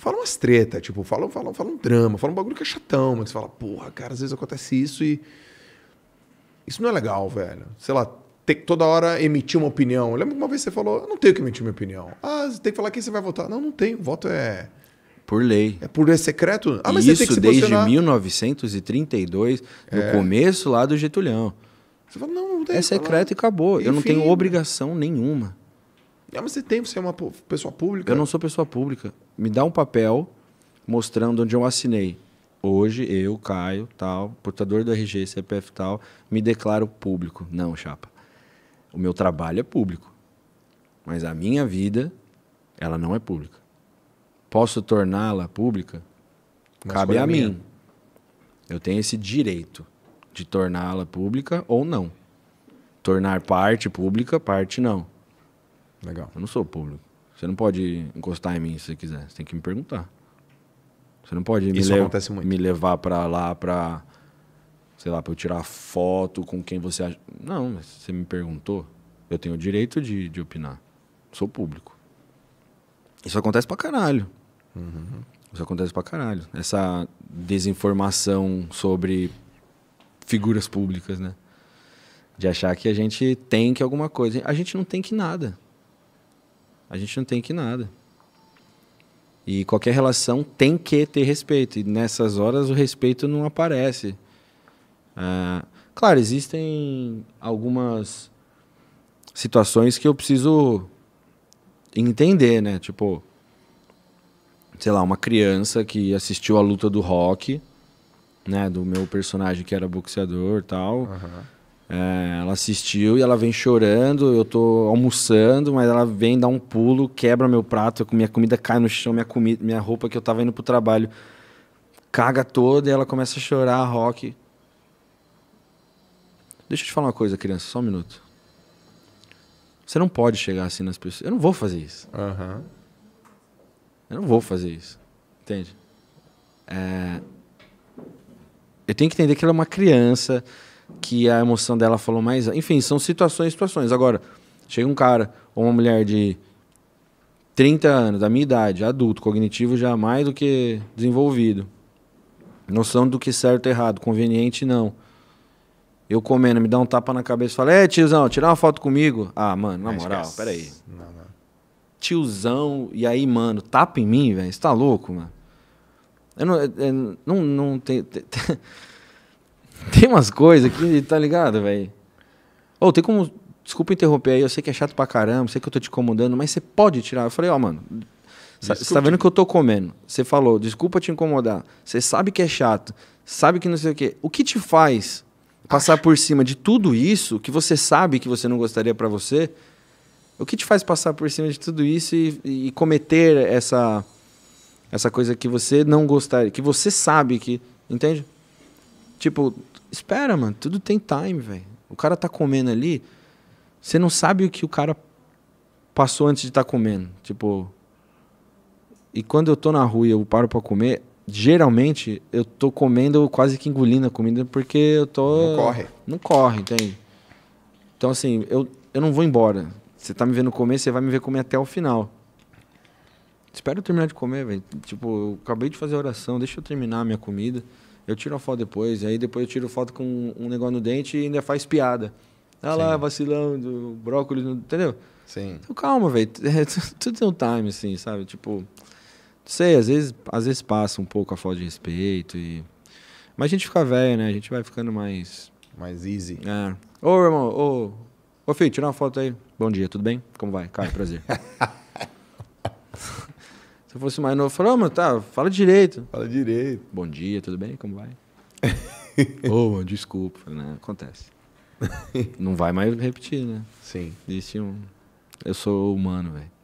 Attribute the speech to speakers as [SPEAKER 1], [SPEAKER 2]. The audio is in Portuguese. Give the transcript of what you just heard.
[SPEAKER 1] fala umas treta, tipo, fala, fala, fala um drama, fala um bagulho que é chatão, mas você fala, porra, cara, às vezes acontece isso e. Isso não é legal, velho. Sei lá, ter que toda hora emitir uma opinião. Eu lembro que uma vez você falou, eu não tenho que emitir minha opinião. Ah, tem que falar quem você vai votar. Não, não tenho. Voto é. Por lei. É por lei secreto? Ah, mas Isso você tem que desde 1932, no é. começo lá do Getulhão. Você fala, não, não tem. É secreto falar. e acabou. Enfim, eu não tenho obrigação nenhuma. Ah, mas você tem, você é uma pessoa pública. Eu não sou pessoa pública. Me dá um papel mostrando onde eu assinei. Hoje, eu, Caio, tal, portador do RG, CPF tal, me declaro público. Não, chapa. O meu trabalho é público. Mas a minha vida, ela não é pública. Posso torná-la pública?
[SPEAKER 2] Mas Cabe a mim.
[SPEAKER 1] Eu tenho esse direito de torná-la pública ou não. Tornar parte pública, parte não. Legal. Eu não sou público. Você não pode encostar em mim se você quiser. Você tem que me perguntar. Você não pode me, muito. me levar para lá para sei lá, para eu tirar foto com quem você acha. Não, você me perguntou. Eu tenho o direito de, de opinar. Sou público. Isso acontece pra caralho. Uhum. Isso acontece pra caralho. Essa desinformação sobre figuras públicas, né? De achar que a gente tem que alguma coisa. A gente não tem que nada a gente não tem que nada. E qualquer relação tem que ter respeito. E nessas horas o respeito não aparece. Ah, claro, existem algumas situações que eu preciso entender, né? Tipo, sei lá, uma criança que assistiu a luta do rock, né? Do meu personagem que era boxeador tal. Uhum é, ela assistiu e ela vem chorando, eu tô almoçando, mas ela vem dar um pulo, quebra meu prato, minha comida cai no chão, minha, comida, minha roupa que eu tava indo pro trabalho caga toda e ela começa a chorar, rock. Deixa eu te falar uma coisa, criança, só um minuto. Você não pode chegar assim nas pessoas. Eu não vou fazer isso. Uhum. Eu não vou fazer isso. Entende? É... Eu tenho que entender que ela é uma criança que a emoção dela falou mais. Enfim, são situações, situações. Agora, chega um cara ou uma mulher de 30 anos, da minha idade, adulto, cognitivo já mais do que desenvolvido. Noção do que certo e errado, conveniente não. Eu comendo, me dá um tapa na cabeça e fala, é tiozão, tirar uma foto comigo. Ah, mano, na ah, moral, esquece. peraí. Não, não. Tiozão, e aí, mano, tapa em mim, velho? Você tá louco, mano? Eu não, eu é, é, não, não tem, tem Tem umas coisas que, tá ligado, velho? Ô, oh, tem como. Desculpa interromper aí, eu sei que é chato pra caramba, sei que eu tô te incomodando, mas você pode tirar. Eu falei, ó, oh, mano, você tá vendo que eu tô comendo. Você falou, desculpa te incomodar. Você sabe que é chato, sabe que não sei o quê. O que te faz passar por cima de tudo isso que você sabe que você não gostaria para você? O que te faz passar por cima de tudo isso e, e cometer essa essa coisa que você não gostaria, que você sabe que, entende? Tipo, Espera, mano, tudo tem time, velho. O cara tá comendo ali, você não sabe o que o cara passou antes de estar tá comendo. Tipo. E quando eu tô na rua e eu paro para comer, geralmente eu tô comendo quase que engolindo a comida porque eu tô. Não corre. Não corre, entende? Então, assim, eu, eu não vou embora. Você tá me vendo comer, você vai me ver comer até o final. Espero terminar de comer, velho. Tipo, eu acabei de fazer a oração, deixa eu terminar a minha comida. Eu tiro a foto depois, aí depois eu tiro foto com um negócio no dente e ainda faz piada. Ah lá, vacilando, brócolis, entendeu? Sim. Então calma, velho. É, tudo tem um time, assim, sabe? Tipo, não sei, às vezes, às vezes passa um pouco a falta de respeito e... Mas a gente fica velho, né? A gente vai ficando mais... Mais easy. É. Ô, irmão, ô... Ô, filho, tira uma foto aí. Bom dia, tudo bem? Como vai? Cara, prazer. Se eu fosse mais novo, eu falava, oh, mano, tá, fala direito. Fala direito. Bom dia, tudo bem? Como vai? Ô, oh, desculpa, né? Acontece. Não vai mais repetir, né? Sim. disse um. Eu sou humano, velho.